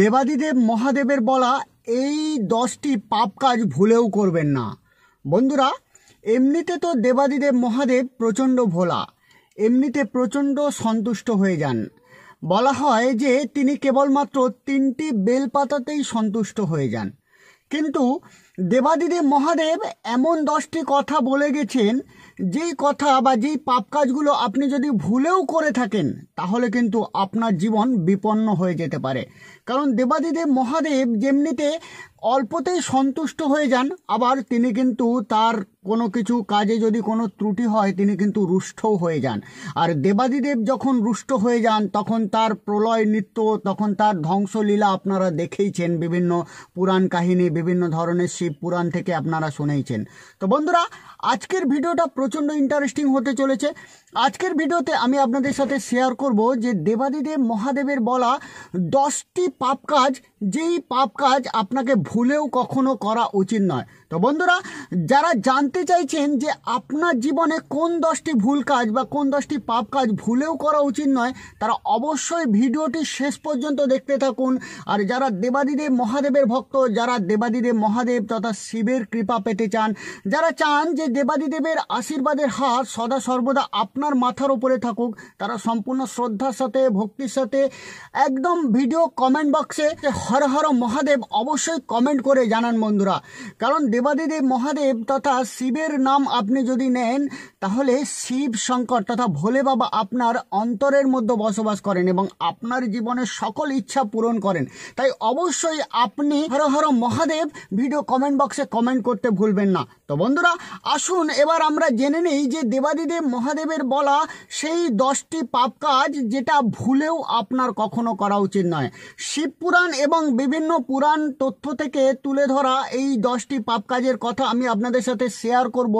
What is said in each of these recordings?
দেবাদিদেব মহাদেবের বলা এই দশটি পাপ কাজ ভুলেও করবেন না বন্ধুরা এমনিতে তো দেবাদিদেব মহাদেব প্রচণ্ড ভোলা এমনিতে প্রচণ্ড সন্তুষ্ট হয়ে যান বলা হয় যে তিনি কেবলমাত্র তিনটি বেলপাতাতেই সন্তুষ্ট হয়ে যান কিন্তু দেবাদিদেব মহাদেব এমন দশটি কথা বলে গেছেন যেই কথা বা যেই পাপ কাজগুলো আপনি যদি ভুলেও করে থাকেন তাহলে কিন্তু আপনার জীবন বিপন্ন হয়ে যেতে পারে কারণ দেবাদিদেব মহাদেব যেমনিতে অল্পতেই সন্তুষ্ট হয়ে যান আবার তিনি কিন্তু তার কোনো কিছু কাজে যদি কোনো ত্রুটি হয় তিনি কিন্তু রুষ্টও হয়ে যান আর দেবাদিদেব যখন রুষ্ট হয়ে যান তখন তার প্রলয় নৃত্য তখন তার ধ্বংসলীলা আপনারা দেখেইছেন বিভিন্ন পুরাণ কাহিনী বিভিন্ন ধরনের শিব পুরাণ থেকে আপনারা শুনেইছেন তো বন্ধুরা আজকের ভিডিওটা প্রচণ্ড ইন্টারেস্টিং হতে চলেছে আজকের ভিডিওতে আমি আপনাদের সাথে শেয়ার করব যে দেবাদিদেব মহাদেবের বলা দশটি পাপ কাজ যেই পাপ কাজ আপনাকে ভুলেও কখনো করা উচিত নয় তো বন্ধুরা যারা জানতে চাইছেন যে আপনার জীবনে কোন দশটি ভুল কাজ বা কোন দশটি পাপ কাজ ভুলেও করা উচিত নয় তারা অবশ্যই ভিডিওটি শেষ পর্যন্ত দেখতে থাকুন আর যারা দেবাদিদেব মহাদেবের ভক্ত যারা দেবাদিদেব মহাদেব তথা শিবের কৃপা পেতে চান যারা চান যে দেবাদিদেবের আশীর্বাদের হাত সদা সর্বদা আপনার মাথার উপরে থাকুক তারা সম্পূর্ণ শ্রদ্ধার সাথে ভক্তির সাথে একদম ভিডিও কমেন্ট বক্সে হর হর মহাদেব অবশ্যই কমেন্ট করে জানান বন্ধুরা কারণ দেবাদিদেব মহাদেব তথা শিবের নাম আপনি যদি নেন তাহলে শিব শঙ্কর তথা ভোলে বাবা আপনার অন্তরের মধ্যে বসবাস করেন এবং আপনার জীবনের সকল ইচ্ছা পূরণ করেন তাই অবশ্যই আপনি হর হর মহাদেব ভিডিও কমেন্ট বক্সে কমেন্ট করতে ভুলবেন না তো বন্ধুরা আসুন এবার আমরা জেনে নেই যে দেবাদিদেব মহাদেবের বলা সেই দশটি পাপ কাজ যেটা ভুলেও আপনার কখনো করা উচিত নয় শিব পুরাণ এবং বিভিন্ন পুরাণ তথ্য থেকে তুলে ধরা এই দশটি পাপ কাজের কথা আমি আপনাদের সাথে শেয়ার করব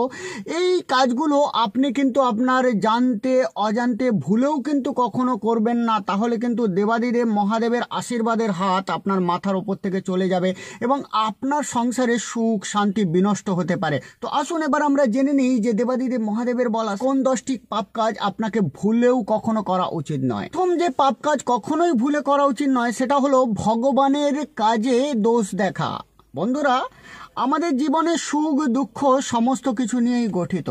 এই কাজগুলো আপনি কিন্তু আপনার জানতে অজান্তে ভুলেও কিন্তু কখনো করবেন না তাহলে কিন্তু দেবাদিদেব মহাদেবের আশীর্বাদের হাত আপনার মাথার ওপর থেকে চলে যাবে এবং আপনার সংসারে সুখ শান্তি বিনষ্ট হতে পারে তো আসুন এবার আমরা জেনে নিই যে দেবাদিদেব মহাদেবের বলা কোন দশটি পাপ কাজ আপনাকে ভুলেও কখনো করা উচিত নয় প্রথম যে পাপ কাজ কখনোই ভুলে করা উচিত নয় সেটা হলো ভগবানের কাজে দোষ দেখা বন্ধুরা আমাদের জীবনে সুখ দুঃখ সমস্ত কিছু নিয়েই গঠিত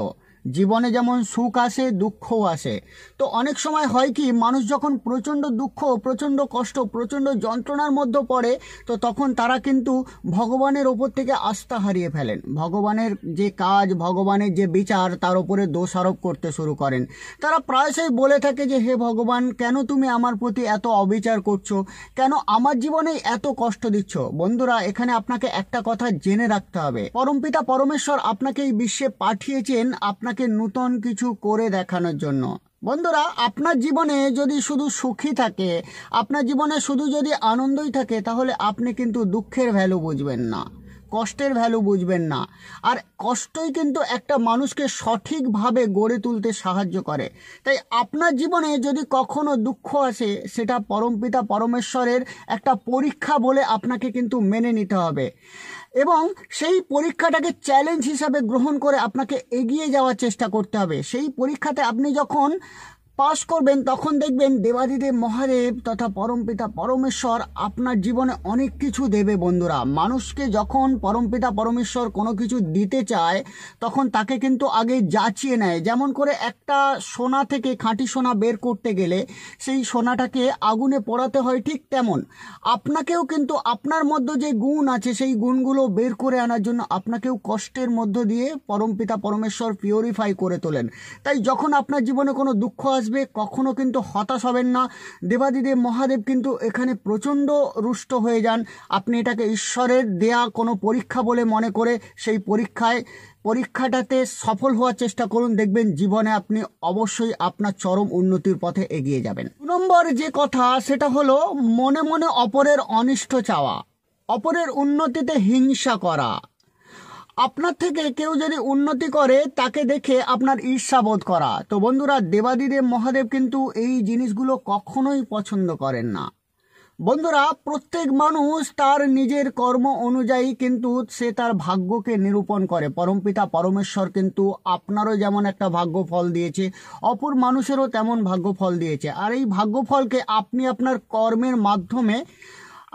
জীবনে যেমন সুখ আসে দুঃখও আসে তো অনেক সময় হয় কি মানুষ যখন প্রচণ্ড দুঃখ প্রচণ্ড কষ্ট প্রচণ্ড যন্ত্রণার মধ্যে পড়ে তো তখন তারা কিন্তু ভগবানের ওপর থেকে আস্থা হারিয়ে ফেলেন ভগবানের যে কাজ ভগবানের যে বিচার তার ওপরে দোষারোপ করতে শুরু করেন তারা প্রায়শই বলে থাকে যে হে ভগবান কেন তুমি আমার প্রতি এত অবিচার করছো কেন আমার জীবনে এত কষ্ট দিচ্ছ বন্ধুরা এখানে আপনাকে একটা কথা জেনে রাখতে হবে পরমপিতা পরমেশ্বর আপনাকে এই বিশ্বে পাঠিয়েছেন আপনাকে আপনাকে নতুন কিছু করে দেখানোর জন্য বন্ধুরা আপনার জীবনে যদি শুধু সুখী থাকে আপনার জীবনে শুধু যদি আনন্দই থাকে তাহলে আপনি কিন্তু দুঃখের ভ্যালু বুঝবেন না কষ্টের ভ্যালু বুঝবেন না আর কষ্টই কিন্তু একটা মানুষকে সঠিকভাবে গড়ে তুলতে সাহায্য করে তাই আপনার জীবনে যদি কখনো দুঃখ আসে সেটা পরমপিতা পরমেশ্বরের একটা পরীক্ষা বলে আপনাকে কিন্তু মেনে নিতে হবে এবং সেই পরীক্ষাটাকে চ্যালেঞ্জ হিসাবে গ্রহণ করে আপনাকে এগিয়ে যাওয়ার চেষ্টা করতে হবে সেই পরীক্ষাতে আপনি যখন পাশ করবেন তখন দেখবেন দেবাদিদেব মহাদেব তথা পরমপিতা পরমেশ্বর আপনার জীবনে অনেক কিছু দেবে বন্ধুরা মানুষকে যখন পরমপিতা পরমেশ্বর কোনো কিছু দিতে চায় তখন তাকে কিন্তু আগে যাচিয়ে নেয় যেমন করে একটা সোনা থেকে খাঁটি সোনা বের করতে গেলে সেই সোনাটাকে আগুনে পড়াতে হয় ঠিক তেমন আপনাকেও কিন্তু আপনার মধ্যে যে গুণ আছে সেই গুণগুলো বের করে আনার জন্য আপনাকেও কষ্টের মধ্য দিয়ে পরমপিতা পরমেশ্বর পিউরিফাই করে তোলেন তাই যখন আপনার জীবনে কোনো দুঃখ আসে আসবে কখনও কিন্তু হতাশ হবেন না দেবাদিদেব মহাদেব কিন্তু এখানে প্রচণ্ড রুষ্ট হয়ে যান আপনি এটাকে ঈশ্বরের দেয়া কোনো পরীক্ষা বলে মনে করে সেই পরীক্ষায় পরীক্ষাটাতে সফল হওয়ার চেষ্টা করুন দেখবেন জীবনে আপনি অবশ্যই আপনার চরম উন্নতির পথে এগিয়ে যাবেন দু নম্বর যে কথা সেটা হলো মনে মনে অপরের অনিষ্ট চাওয়া অপরের উন্নতিতে হিংসা করা আপনার থেকে কেউ যদি উন্নতি করে তাকে দেখে আপনার ঈর্ষা বোধ করা তো বন্ধুরা দেবাদিদেব মহাদেব কিন্তু এই জিনিসগুলো কখনোই পছন্দ করেন না বন্ধুরা প্রত্যেক মানুষ তার নিজের কর্ম অনুযায়ী কিন্তু সে তার ভাগ্যকে নিরূপণ করে পরমপিতা পরমেশ্বর কিন্তু আপনারও যেমন একটা ভাগ্য ফল দিয়েছে অপর মানুষেরও তেমন ভাগ্য ফল দিয়েছে আর এই ভাগ্য ফলকে আপনি আপনার কর্মের মাধ্যমে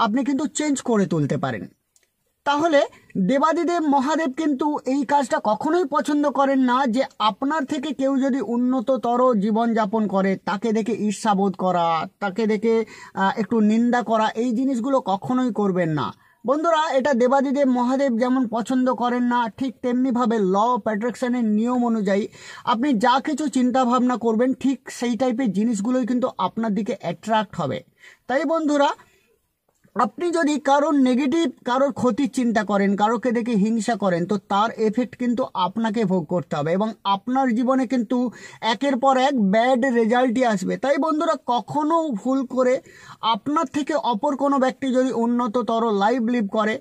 আপনি কিন্তু চেঞ্জ করে তুলতে পারেন তাহলে দেবাদিদেব মহাদেব কিন্তু এই কাজটা কখনোই পছন্দ করেন না যে আপনার থেকে কেউ যদি উন্নততর জীবনযাপন করে তাকে দেখে ঈর্ষাবোধ করা তাকে দেখে একটু নিন্দা করা এই জিনিসগুলো কখনোই করবেন না বন্ধুরা এটা দেবাদিদেব মহাদেব যেমন পছন্দ করেন না ঠিক তেমনিভাবে ল অফ অ্যাট্রাকশানের নিয়ম অনুযায়ী আপনি যা কিছু চিন্তা ভাবনা করবেন ঠিক সেই টাইপের জিনিসগুলোই কিন্তু আপনার দিকে অ্যাট্রাক্ট হবে তাই বন্ধুরা আপনি যদি কারোর নেগেটিভ কারোর ক্ষতির চিন্তা করেন কারোকে দেখে হিংসা করেন তো তার এফেক্ট কিন্তু আপনাকে ভোগ করতে হবে এবং আপনার জীবনে কিন্তু একের পর এক ব্যাড রেজাল্টই আসবে তাই বন্ধুরা কখনো ভুল করে আপনার থেকে অপর কোনো ব্যক্তি যদি উন্নততর লাইভ লিভ করে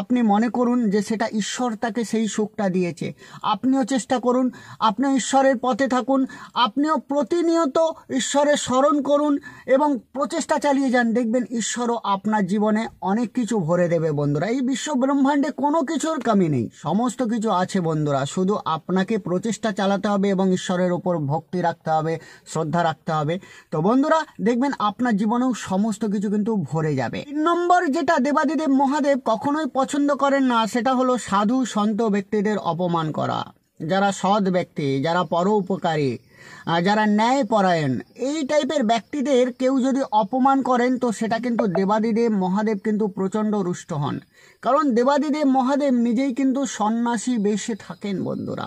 আপনি মনে করুন যে সেটা ঈশ্বর তাকে সেই সুখটা দিয়েছে আপনিও চেষ্টা করুন আপনিও ঈশ্বরের পথে থাকুন আপনিও প্রতিনিয়ত ঈশ্বরের স্মরণ করুন এবং প্রচেষ্টা চালিয়ে যান দেখবেন ঈশ্বরও আপনার জীবনে অনেক কিছু ভরে দেবে বন্ধুরা এই বিশ্ব ব্রহ্মাণ্ডে কোনো কিছুর কামি নেই সমস্ত কিছু আছে বন্ধুরা শুধু আপনাকে প্রচেষ্টা চালাতে হবে এবং ঈশ্বরের ওপর ভক্তি রাখতে হবে শ্রদ্ধা রাখতে হবে তো বন্ধুরা দেখবেন আপনার জীবনেও সমস্ত কিছু কিন্তু ভরে যাবে তিন নম্বর যেটা দেবাদিদেব মহাদেব কখনোই পছন্দ করেন না সেটা হলো সাধু সন্ত ব্যক্তিদের অপমান করা যারা সৎ ব্যক্তি যারা পরোপকারী যারা ন্যায় পরায়ণ এই টাইপের ব্যক্তিদের কেউ যদি অপমান করেন তো সেটা কিন্তু দেবাদিদেব মহাদেব কিন্তু প্রচণ্ড রুষ্ট হন কারণ দেবাদিদেব মহাদেব নিজেই কিন্তু সন্ন্যাসী বেশে থাকেন বন্ধুরা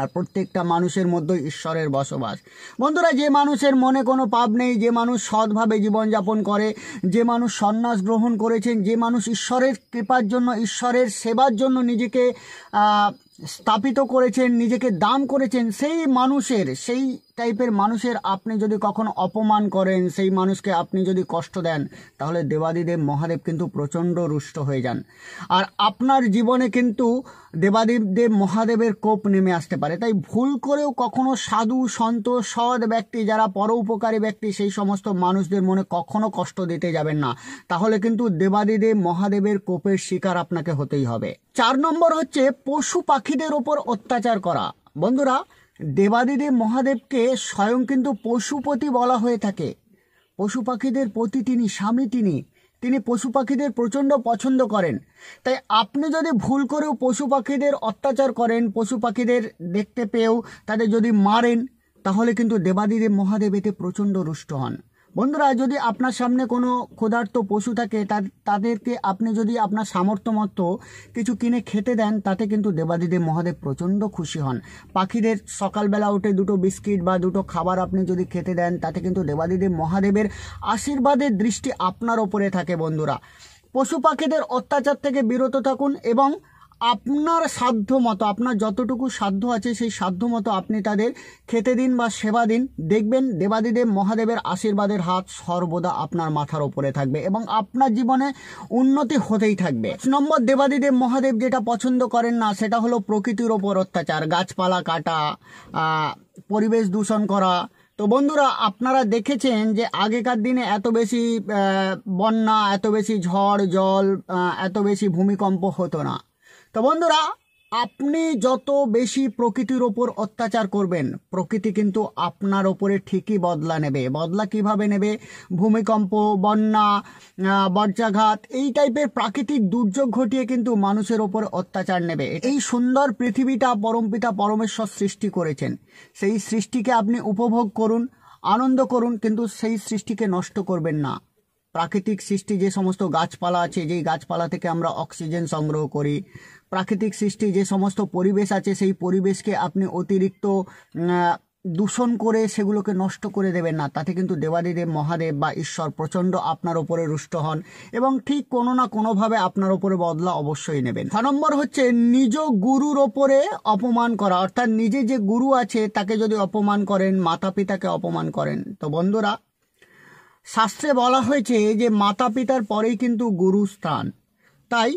আর প্রত্যেকটা মানুষের মধ্যে ঈশ্বরের বসবাস বন্ধুরা যে মানুষের মনে কোনো পাপ নেই যে মানুষ সৎভাবে জীবনযাপন করে যে মানুষ সন্ন্যাস গ্রহণ করেছেন যে মানুষ ঈশ্বরের কৃপার জন্য ঈশ্বরের সেবার জন্য নিজেকে স্থাপিত করেছেন নিজেকে দান করেছেন সেই মানুষের সেই টাইপের মানুষের আপনি যদি কখনো অপমান করেন সেই মানুষকে আপনি যদি কষ্ট দেন তাহলে দেবাদিদেব মহাদেব কিন্তু প্রচণ্ড রুষ্ট হয়ে যান আর আপনার জীবনে কিন্তু দেবাদিদেব মহাদেবের কোপ নেমে আসতে পারে তাই ভুল করেও কখনো সাধু সন্ত সৎ ব্যক্তি যারা পরোপকারী ব্যক্তি সেই সমস্ত মানুষদের মনে কখনো কষ্ট দিতে যাবেন না তাহলে কিন্তু দেবাদিদেব মহাদেবের কোপের শিকার আপনাকে হতেই হবে চার নম্বর হচ্ছে পশু পাখিদের ওপর অত্যাচার করা বন্ধুরা দেবাদিদেব মহাদেবকে স্বয়ং কিন্তু পশুপতি বলা হয়ে থাকে পশু পাখিদের প্রতি তিনি স্বামী তিনি তিনি পশু পাখিদের প্রচণ্ড পছন্দ করেন তাই আপনি যদি ভুল করেও পশু পাখিদের অত্যাচার করেন পশু পাখিদের দেখতে পেয়েও তাদের যদি মারেন তাহলে কিন্তু দেবাদিদেব মহাদেব এতে প্রচণ্ড রুষ্ট হন বন্ধুরা যদি আপনার সামনে কোনো ক্ষুধার্ত পশু থাকে তাদেরকে আপনি যদি আপনার সামর্থ্য মতো কিছু কিনে খেতে দেন তাতে কিন্তু দেবাদিদেব মহাদেব প্রচণ্ড খুশি হন পাখিদের সকালবেলা উঠে দুটো বিস্কিট বা দুটো খাবার আপনি যদি খেতে দেন তাতে কিন্তু দেবাদিদেব মহাদেবের আশীর্বাদের দৃষ্টি আপনার ওপরে থাকে বন্ধুরা পশু পাখিদের অত্যাচার থেকে বিরত থাকুন এবং আপনার সাধ্য মতো আপনার যতটুকু সাধ্য আছে সেই সাধ্য মতো আপনি তাদের খেতে দিন বা সেবা দিন দেখবেন দেবাদিদেব মহাদেবের আশীর্বাদের হাত সর্বদা আপনার মাথার ওপরে থাকবে এবং আপনার জীবনে উন্নতি হতেই থাকবে নম্বর দেবাদিদেব মহাদেব যেটা পছন্দ করেন না সেটা হলো প্রকৃতির ওপর অত্যাচার গাছপালা কাটা পরিবেশ দূষণ করা তো বন্ধুরা আপনারা দেখেছেন যে আগেকার দিনে এত বেশি বন্যা এত বেশি ঝড় জল এত বেশি ভূমিকম্প হতো না তো বন্ধুরা আপনি যত বেশি প্রকৃতির ওপর অত্যাচার করবেন প্রকৃতি কিন্তু আপনার ওপরে ঠিকই বদলা নেবে বদলা কিভাবে নেবে ভূমিকম্প বন্যা বজ্রাঘাত এই টাইপের প্রাকৃতিক দুর্যোগ ঘটিয়ে কিন্তু মানুষের ওপর অত্যাচার নেবে এই সুন্দর পৃথিবীটা পরমপিতা পরমেশ্বর সৃষ্টি করেছেন সেই সৃষ্টিকে আপনি উপভোগ করুন আনন্দ করুন কিন্তু সেই সৃষ্টিকে নষ্ট করবেন না প্রাকৃতিক সৃষ্টি যে সমস্ত গাছপালা আছে যেই গাছপালা থেকে আমরা অক্সিজেন সংগ্রহ করি প্রাকৃতিক সৃষ্টি যে সমস্ত পরিবেশ আছে সেই পরিবেশকে আপনি অতিরিক্ত দূষণ করে সেগুলোকে নষ্ট করে দেবেন না তাতে কিন্তু দেবাদিদেব মহাদেব বা ঈশ্বর প্রচণ্ড আপনার ওপরে রুষ্ট হন এবং ঠিক কোনো না কোনোভাবে আপনার ওপরে বদলা অবশ্যই নেবেন ছ নম্বর হচ্ছে নিজ গুরুর ওপরে অপমান করা অর্থাৎ নিজে যে গুরু আছে তাকে যদি অপমান করেন মাতা পিতাকে অপমান করেন তো বন্ধুরা শাস্ত্রে বলা হয়েছে যে মাতা পিতার পরেই কিন্তু গুরু স্থান তাই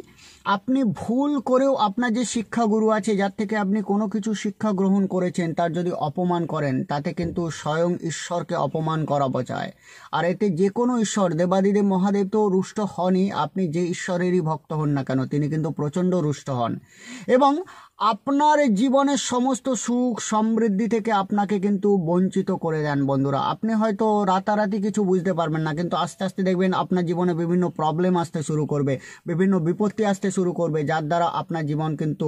আপনি ভুল করেও আপনার যে শিক্ষাগুরু আছে যার থেকে আপনি কোনো কিছু শিক্ষা গ্রহণ করেছেন তার যদি অপমান করেন তাতে কিন্তু স্বয়ং ঈশ্বরকে অপমান করা বোঝায় আর এতে যে কোনো ঈশ্বর দেবাদিদেব মহাদেব তো রুষ্ট হনই আপনি যে ঈশ্বরেরই ভক্ত হন না কেন তিনি কিন্তু প্রচণ্ড রুষ্ট হন এবং আপনার জীবনের সমস্ত সুখ সমৃদ্ধি থেকে আপনাকে কিন্তু বঞ্চিত করে দেন বন্ধুরা আপনি হয়তো রাতারাতি কিছু বুঝতে পারবেন না কিন্তু আস্তে আস্তে দেখবেন আপনার জীবনে বিভিন্ন প্রবলেম আসতে শুরু করবে বিভিন্ন বিপত্তি আসতে শুরু করবে যার দ্বারা আপনার জীবন কিন্তু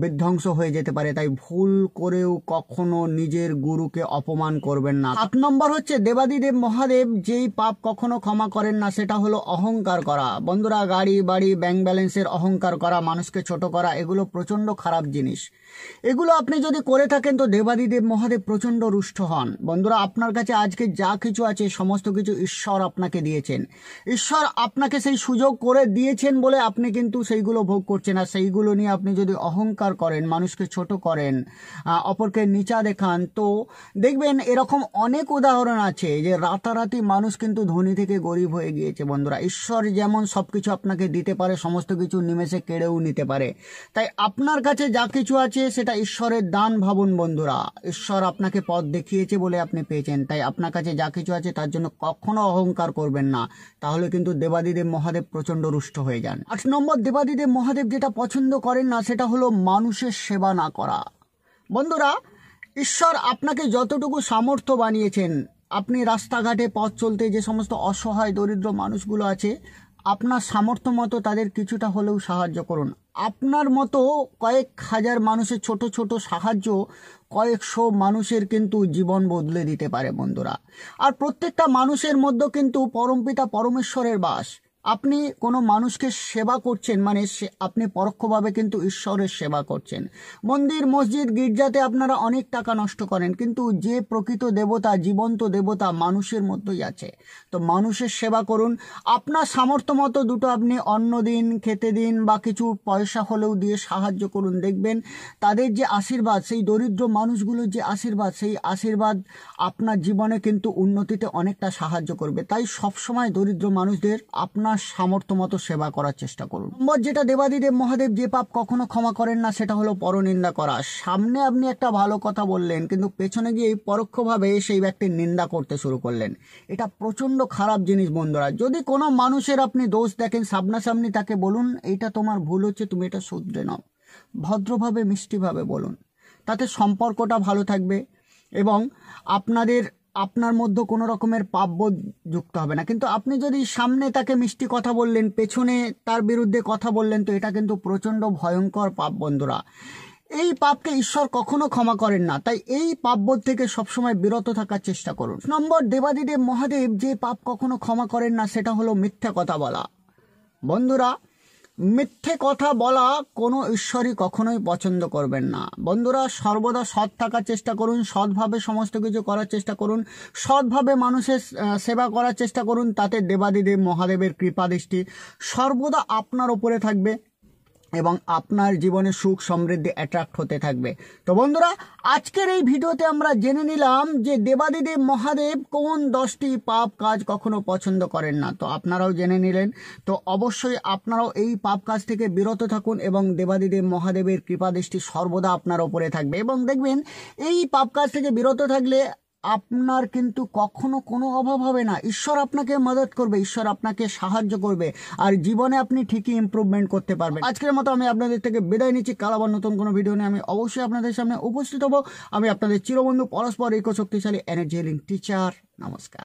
বিধ্বংস হয়ে যেতে পারে তাই ভুল করেও কখনো নিজের গুরুকে অপমান করবেন না সাত নম্বর হচ্ছে দেবাদিদেব মহাদেব যেই পাপ কখনো ক্ষমা করেন না সেটা হলো অহংকার করা বন্ধুরা গাড়ি বাড়ি ব্যাংক ব্যালেন্সের অহংকার করা মানুষকে ছোট করা এগুলো প্রচণ্ড খারাপ জিনিস এগুলো আপনি যদি করে থাকেন তো দেবাদিদেব মহাদেব প্রচণ্ড রুষ্ট হন বন্ধুরা আপনার কাছে আজকে যা কিছু আছে সমস্ত কিছু ঈশ্বর আপনাকে দিয়েছেন ঈশ্বর আপনাকে সেই সুযোগ করে দিয়েছেন বলে আপনি কিন্তু সেইগুলো ভোগ করছেন আর সেইগুলো নিয়ে আপনি যদি অহংকার অহংকার করেন মানুষকে ছোট করেন অপরকে নিচা দেখান তো দেখবেন এরকম অনেক উদাহরণ আছে যে রাতারাতি মানুষ কিন্তু ধনী থেকে গরিব হয়ে গিয়েছে বন্ধুরা ঈশ্বর যেমন সব কিছু আপনাকে দিতে পারে সমস্ত কিছু নিমেষে কেড়েও নিতে পারে তাই আপনার কাছে যা কিছু আছে সেটা ঈশ্বরের দান ভাবুন বন্ধুরা ঈশ্বর আপনাকে পথ দেখিয়েছে বলে আপনি পেয়েছেন তাই আপনার কাছে যা কিছু আছে তার জন্য কখনো অহংকার করবেন না তাহলে কিন্তু দেবাদিদেব মহাদেব প্রচণ্ড রুষ্ট হয়ে যান আট নম্বর দেবাদিদেব মহাদেব যেটা পছন্দ করেন না সেটা হলো মানুষের সেবা না করা বন্ধুরা ঈশ্বর আপনাকে যতটুকু সামর্থ্য বানিয়েছেন আপনি রাস্তাঘাটে পথ চলতে যে সমস্ত অসহায় দরিদ্র মানুষগুলো আছে আপনার সামর্থ্য মতো তাদের কিছুটা হলেও সাহায্য করুন আপনার মতো কয়েক হাজার মানুষের ছোট ছোট সাহায্য কয়েকশো মানুষের কিন্তু জীবন বদলে দিতে পারে বন্ধুরা আর প্রত্যেকটা মানুষের মধ্যে কিন্তু পরমপিতা পরমেশ্বরের বাস আপনি কোনো মানুষকে সেবা করছেন মানে আপনি পরোক্ষভাবে কিন্তু ঈশ্বরের সেবা করছেন মন্দির মসজিদ গির্জাতে আপনারা অনেক টাকা নষ্ট করেন কিন্তু যে প্রকৃত দেবতা জীবন্ত দেবতা মানুষের মধ্যেই আছে তো মানুষের সেবা করুন আপনার সামর্থ্য মতো দুটো আপনি অন্ন দিন খেতে দিন বা কিছু পয়সা হলেও দিয়ে সাহায্য করুন দেখবেন তাদের যে আশীর্বাদ সেই দরিদ্র মানুষগুলোর যে আশীর্বাদ সেই আশীর্বাদ আপনার জীবনে কিন্তু উন্নতিতে অনেকটা সাহায্য করবে তাই সবসময় দরিদ্র মানুষদের আপনার আপনার সামর্থ্য মতো সেবা করার চেষ্টা করুন নম্বর যেটা দেবাদিদেব মহাদেব যে পাপ কখনো ক্ষমা করেন না সেটা হলো পরনিন্দা করা সামনে আপনি একটা ভালো কথা বললেন কিন্তু পেছনে গিয়ে পরোক্ষভাবে সেই ব্যক্তির নিন্দা করতে শুরু করলেন এটা প্রচণ্ড খারাপ জিনিস বন্ধুরা যদি কোনো মানুষের আপনি দোষ দেখেন সামনাসামনি তাকে বলুন এটা তোমার ভুল হচ্ছে তুমি এটা শুধরে নাও ভদ্রভাবে মিষ্টিভাবে বলুন তাতে সম্পর্কটা ভালো থাকবে এবং আপনাদের আপনার মধ্যে কোনো রকমের পাব্য যুক্ত হবে না কিন্তু আপনি যদি সামনে তাকে মিষ্টি কথা বললেন পেছনে তার বিরুদ্ধে কথা বললেন তো এটা কিন্তু প্রচণ্ড ভয়ঙ্কর পাপ বন্ধুরা এই পাপকে ঈশ্বর কখনো ক্ষমা করেন না তাই এই পাপবোধ থেকে সবসময় বিরত থাকার চেষ্টা করুন নম্বর দেবাদিদেব মহাদেব যে পাপ কখনো ক্ষমা করেন না সেটা হলো মিথ্যা কথা বলা বন্ধুরা মিথ্যে কথা বলা কোনো ঈশ্বরই কখনোই পছন্দ করবেন না বন্ধুরা সর্বদা সৎ থাকার চেষ্টা করুন সৎভাবে সমস্ত কিছু করার চেষ্টা করুন সৎভাবে মানুষের সেবা করার চেষ্টা করুন তাতে দেবাদিদেব মহাদেবের কৃপা দৃষ্টি সর্বদা আপনার ওপরে থাকবে এবং আপনার জীবনে সুখ সমৃদ্ধি অ্যাট্রাক্ট হতে থাকবে তো বন্ধুরা আজকের এই ভিডিওতে আমরা জেনে নিলাম যে দেবাদিদেব মহাদেব কোন দশটি পাপ কাজ কখনো পছন্দ করেন না তো আপনারাও জেনে নিলেন তো অবশ্যই আপনারাও এই পাপ কাজ থেকে বিরত থাকুন এবং দেবাদিদেব মহাদেবের কৃপাদৃষ্টি সর্বদা আপনার ওপরে থাকবে এবং দেখবেন এই পাপ কাজ থেকে বিরত থাকলে আপনার কিন্তু কখনো কোনো অভাব হবে না ঈশ্বর আপনাকে মদত করবে ঈশ্বর আপনাকে সাহায্য করবে আর জীবনে আপনি ঠিকই ইম্প্রুভমেন্ট করতে পারবেন আজকের মতো আমি আপনাদের থেকে বিদায় নিচ্ছি কাল আবার নতুন কোনো ভিডিও নিয়ে আমি অবশ্যই আপনাদের সামনে উপস্থিত হব আমি আপনাদের চিরবন্ধু পরস্পর ইকো শক্তিশালী এনার্জি হিলিং টিচার নমস্কার